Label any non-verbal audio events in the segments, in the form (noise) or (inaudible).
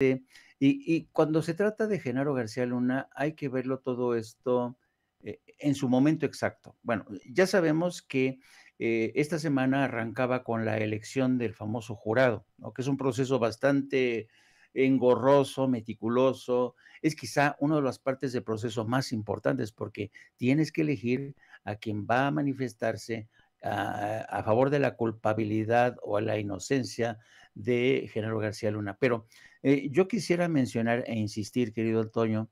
Este, y, cuando se trata de Genaro García Luna, hay que verlo todo esto eh, en su momento exacto. Bueno, ya sabemos que eh, esta semana arrancaba con la elección del famoso jurado, que es un proceso bastante engorroso, meticuloso. Es quizá una de las partes del proceso más importantes porque tienes que elegir a quien va a manifestarse a, a, favor de la culpabilidad o a la inocencia de Genaro García Luna. Pero eh, yo quisiera mencionar e insistir, querido Antonio,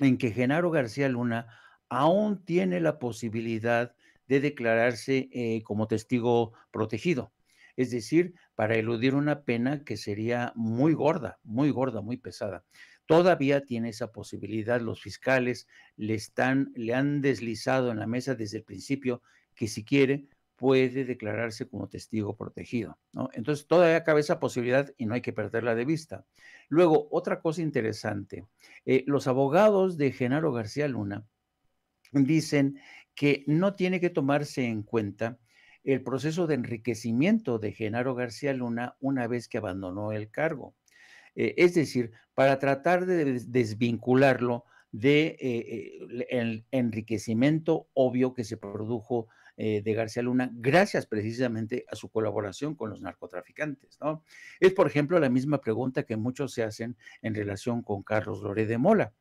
en que Genaro García Luna aún tiene la posibilidad de declararse eh, como testigo protegido, es decir, para eludir una pena que sería muy gorda, muy gorda, muy pesada. Todavía tiene esa posibilidad, los fiscales le, están, le han deslizado en la mesa desde el principio que si quiere puede declararse como testigo protegido. Entonces, todavía cabe esa posibilidad y no hay que perderla de vista. Luego, otra cosa interesante, eh, los abogados de Genaro García Luna dicen que no tiene que tomarse en cuenta el proceso de enriquecimiento de Genaro García Luna una vez que abandonó el cargo. Eh, es decir, para tratar de desvincularlo de eh, eh, el enriquecimiento obvio que se produjo eh, de García Luna gracias precisamente a su colaboración con los narcotraficantes, ¿no? Es, por ejemplo, la misma pregunta que muchos se hacen en relación con Carlos Loret de Mola.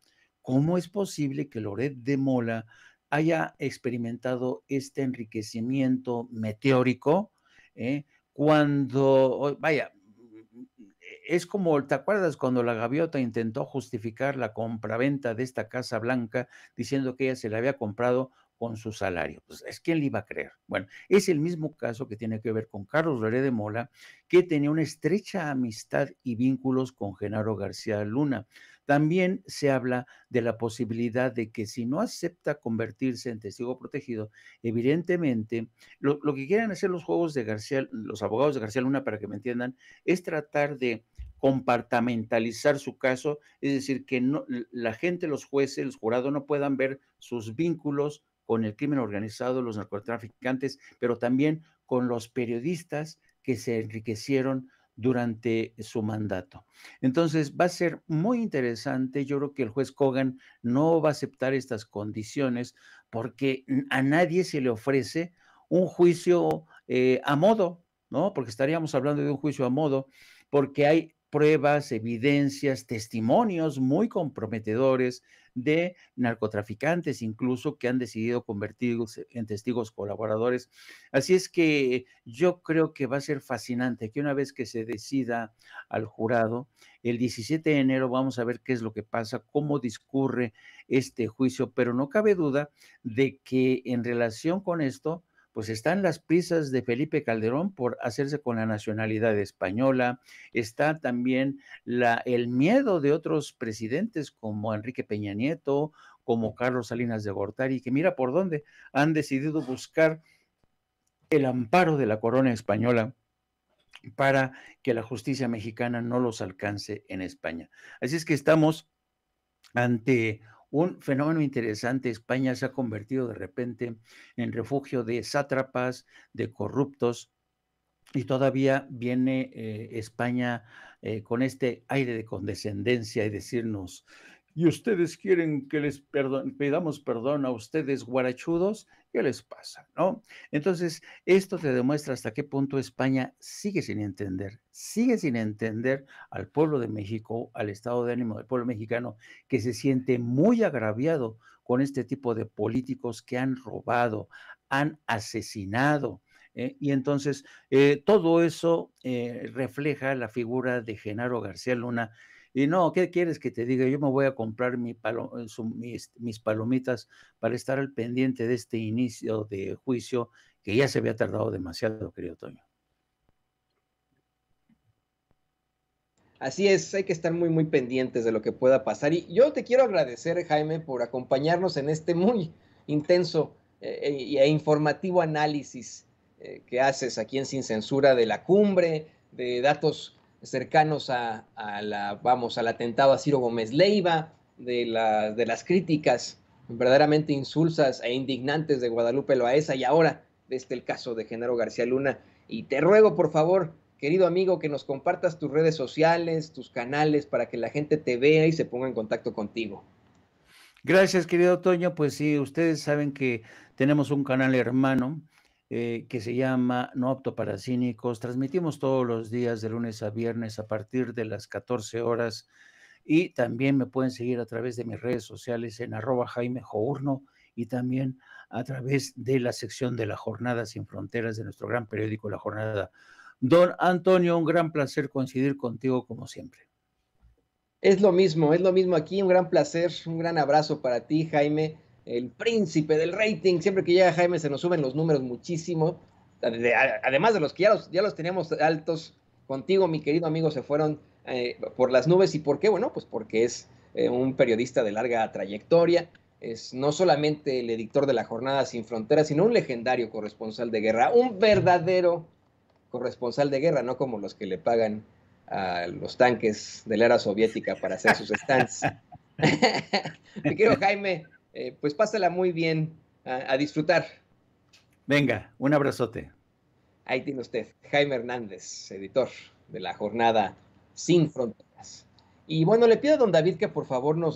¿Cómo es posible que Loret de Mola haya experimentado este enriquecimiento meteórico cuando, vaya, es como, ¿te acuerdas cuando la gaviota intentó justificar la compraventa de esta Casa Blanca diciendo que ella se la había comprado con su salario. Pues es quién le iba a creer. Bueno, es el mismo caso que tiene que ver con Carlos Rere de Mola, que tenía una estrecha amistad y vínculos con Genaro García Luna. También se habla de la posibilidad de que si no acepta convertirse en testigo protegido, evidentemente lo, que quieren hacer los juegos de García, los abogados de García Luna, para que me entiendan, es tratar de compartamentalizar su caso, es decir, que no, la gente, los jueces, los jurados no puedan ver sus vínculos con el crimen organizado, los narcotraficantes, pero también con los periodistas que se enriquecieron durante su mandato. Entonces va a ser muy interesante. Yo creo que el juez Kogan no va a aceptar estas condiciones porque a nadie se le ofrece un juicio eh, a modo, ¿no? Porque estaríamos hablando de un juicio a modo, porque hay pruebas, evidencias, testimonios muy comprometedores de narcotraficantes incluso que han decidido convertirse en testigos colaboradores. Así es que yo creo que va a ser fascinante que una vez que se decida al jurado, el 17 de enero vamos a ver qué es lo que pasa, cómo discurre este juicio, pero no cabe duda de que en relación con esto, pues están las prisas de Felipe Calderón por hacerse con la nacionalidad española, está también el miedo de otros presidentes como Enrique Peña Nieto, como Carlos Salinas de Gortari, que mira por dónde han decidido buscar el amparo de la corona española para que la justicia mexicana no los alcance en España. Así es que estamos ante un fenómeno interesante, España se ha convertido de repente en refugio de sátrapas, de corruptos, y todavía viene eh, España eh, con este aire de condescendencia y decirnos, y ustedes quieren que les perdon, pidamos perdón a ustedes, guarachudos, ¿qué les pasa? ¿No? Entonces, esto te demuestra hasta qué punto España sigue sin entender, sigue sin entender al pueblo de México, al estado de ánimo del pueblo mexicano, que se siente muy agraviado con este tipo de políticos que han robado, han asesinado, ¿eh? y entonces, eh, todo eso eh, refleja la figura de Genaro García Luna, y no, ¿qué quieres que te diga? Yo me voy a comprar eh, este, mis, palomitas para estar al pendiente de este inicio de juicio que ya se había tardado demasiado, querido Toño. Así es, hay que estar muy, muy pendientes de lo que pueda pasar. Y yo te quiero agradecer, Jaime, por acompañarnos en este muy intenso e, e informativo análisis eh, que haces aquí en Sin Censura de la cumbre, de datos cercanos a, la, vamos, al atentado a Ciro Gómez Leiva, de, de las críticas verdaderamente insulsas e indignantes de Guadalupe Loaesa y ahora desde este, el caso de Genaro García Luna. Y te ruego, por favor, querido amigo, que nos compartas tus redes sociales, tus canales, para que la gente te vea y se ponga en contacto contigo. Gracias, querido Toño. Pues sí, ustedes saben que tenemos un canal hermano eh, que se llama No apto para cínicos. Transmitimos todos los días de lunes a viernes a partir de las 14 horas y también me pueden seguir a través de mis redes sociales en arroba Jaime Journo y también a través de la sección de la Jornada Sin Fronteras de nuestro gran periódico La Jornada. Don Antonio, un gran placer coincidir contigo como siempre. Es lo mismo, es lo mismo aquí, un gran placer, un gran abrazo para ti, Jaime el príncipe del rating. Siempre que llega Jaime se nos suben los números muchísimo. Además de los que ya los, ya teníamos altos contigo, mi querido amigo, se fueron eh, por las nubes. ¿Y por qué? Bueno, pues porque es eh, un periodista de larga trayectoria. Es no solamente el editor de la Jornada Sin Fronteras, sino un legendario corresponsal de guerra, un verdadero corresponsal de guerra, no como los que le pagan a los tanques de la era soviética para hacer sus (laughs) stands. (laughs) mi querido Jaime, eh, pues pásala muy bien a, a, disfrutar. Venga, un abrazote. Ahí tiene usted, Jaime Hernández, editor de la jornada Sin Fronteras. Y bueno, le pido a don David que por favor nos...